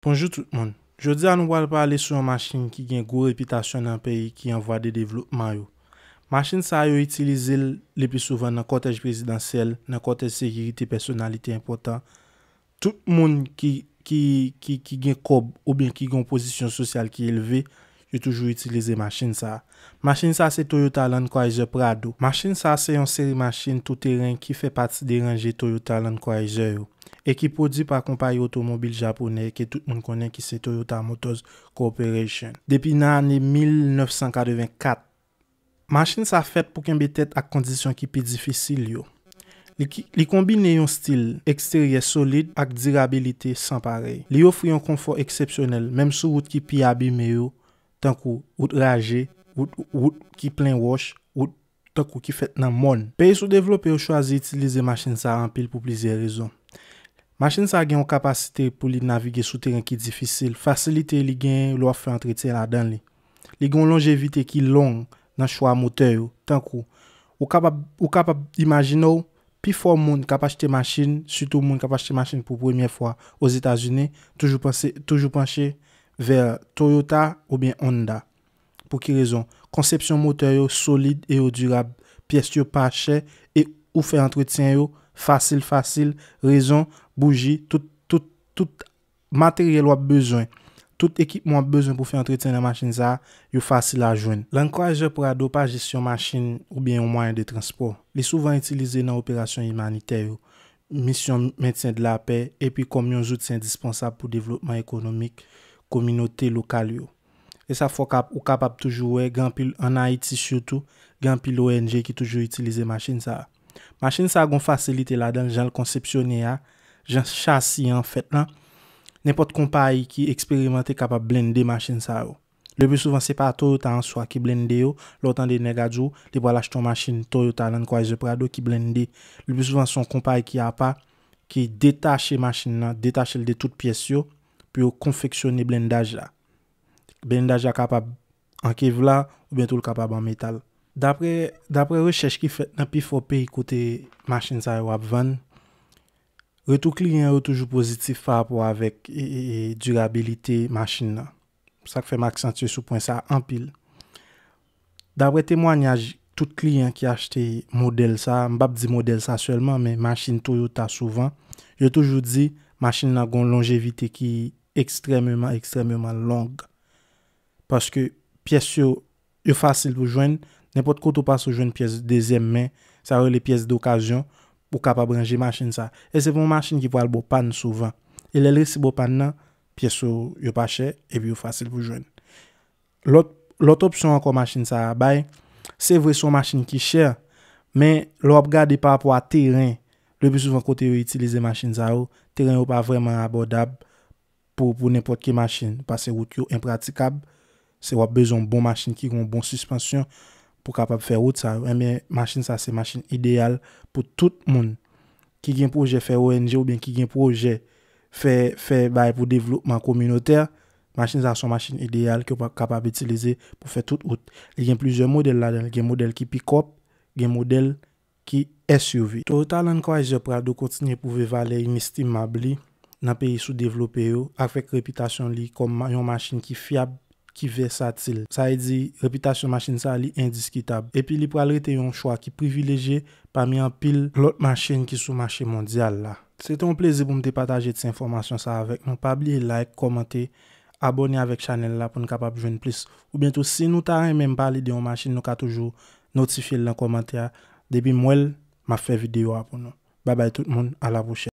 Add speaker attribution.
Speaker 1: Ponjou tout moun, jodi an nou wale pale sou yon masin ki gen gwo repitasyon nan peyi ki yon vwa de devlopman yo. Masin sa yo itilize lepe souvan nan kotej prezidansel, nan kotej segiriti, personalite importan. Tout moun ki gen kob ou ben ki gen oposisyon sosyal ki eleve, Yo toujou itilize machin sa. Machin sa se Toyota Land Cruiser Prado. Machin sa se yon seri machin touterren ki fe pati deranje Toyota Land Cruiser yo. E ki podi pa kompaye otomobil Japone ke tout moun konen ki se Toyota Motors Corporation. Depi nan ane 1984. Machin sa fet pou kenbe tet ak kondisyon ki pi difisil yo. Li kombine yon stil eksterye solide ak dirabilite san pare. Li yo fwe yon konfor eksepsyonel menm sou wout ki pi abime yo. tankou, wout raje, wout ki plen wosh, wout tankou ki fet nan mon. Peye sou devlope ou chwazi itilize machin sa rampil pou plize rezon. Machin sa gen yon kapasite pou li navigye sou teren ki difisil, fasilite li gen yon lwa fwen trite la dan li. Li gen yon longevite ki long nan chwa moteyo, tankou, ou kapap imajinou, pi fwa moun kapasite machin, sutou moun kapasite machin pou premye fwa oz Etasunen, toujou panche, toujou panche, Ver Toyota ou bien Honda. Po ki rezon? Konsepsyon motor yo solide e yo durab. Piest yo pa chè. E ou fe entretien yo. Fasil, fasil. Rezon, bougi. Tout materyel wap bezwen. Tout ekip mwap bezwen pou fe entretien nan machin za. Yo fasil a jwen. Lankwa je pou adopajis yon machin ou bien yon mwanyan de transport. Li souvan itilize nan operasyon imanitè yo. Misyon mentyen de la pe. E pi komyon zout se disponsab pou devlopman ekonomik. kominote lokal yo. E sa fokap ou kapap toujou we, genpil anayi tisyoutou, genpil ONG ki toujou itilize machin sa. Machin sa gon fasilite la den, jan l konsepsyonye ya, jan chasi an fèt nan, nepot kompaye ki eksperimentè kapap blende machin sa yo. Lebe souvan se pa Toyota an swa ki blende yo, lotan de negadjou, tebo la chiton machin Toyota lan kwa izoprado ki blende. Lebe souvan son kompaye ki a pa, ki detache machin nan, detache l de tout piyes yo, pi yo konfeksyon ni blendaj la. Blendaj la kapab ankev la, ou bentou l kapab an metal. Dapre rechèche ki fè, nan pi fò pe ikote machin sa yo apvan, re tou klien yo toujou pozitif fa pou avek durabilite machin la. Sa k fè maksantye soupwen sa anpil. Dapre témoanyaj, tout klien ki achete model sa, mbap di model sa sèlman, men machin toyota souvan, yo toujou di, machin la gon longevite ki ekstremlyman ekstremlyman long paske pyes yo yo fasil pou jwen nepot koto pa sou jwen pyes dezem men sa ou le pyes de okasyon pou kapabranji masin sa e se pou masin ki pou albo pan souvan e le lisi bo pan nan pyes yo yo pa chè e bi yo fasil pou jwen lot opsyon anko masin sa bay se vwe sou masin ki chè men lop gade pa pou a teren le pou souvan kote yo itilize masin sa ou teren yo pa vreman abodab pou nèpotke machin, pasè wot yo impratikab, se wap bezon bon machin ki kon bon suspansyon, pou kapab fè wot sa, wè eh mè, machin sa se machin ideal, pou tout moun, ki gen proje fè ONG, ou bèn ki gen proje fè bay pou devlopman kominotèr, machin sa son machin ideal, ki wap kapab itilize pou fè tout wot. Li gen plizè model la, gen model ki P-Corp, gen model ki SUV. Total an kwa jè pradou konti nye pou vè valè inestimabli, nan peyi sou devlopè yo ak fèk repitasyon li kom yon machin ki fiyab ki vesatil. Sa e di repitasyon machin sa li indiskitab. Epi li pral rete yon chwa ki privileje pami an pil lot machin ki sou machin mondyal la. Se te yon plezi pou mte pataje ti se informasyon sa avek, nou pa bli like, komante, abone avèk chanel la pou nou kapap jwen plis. Ou bientou si nou tarè mèm pale di yon machin nou ka toujou notifiye lan komante ya. Depi mwèl, ma fè videyo apou nou. Ba bay tout moun, ala pochè.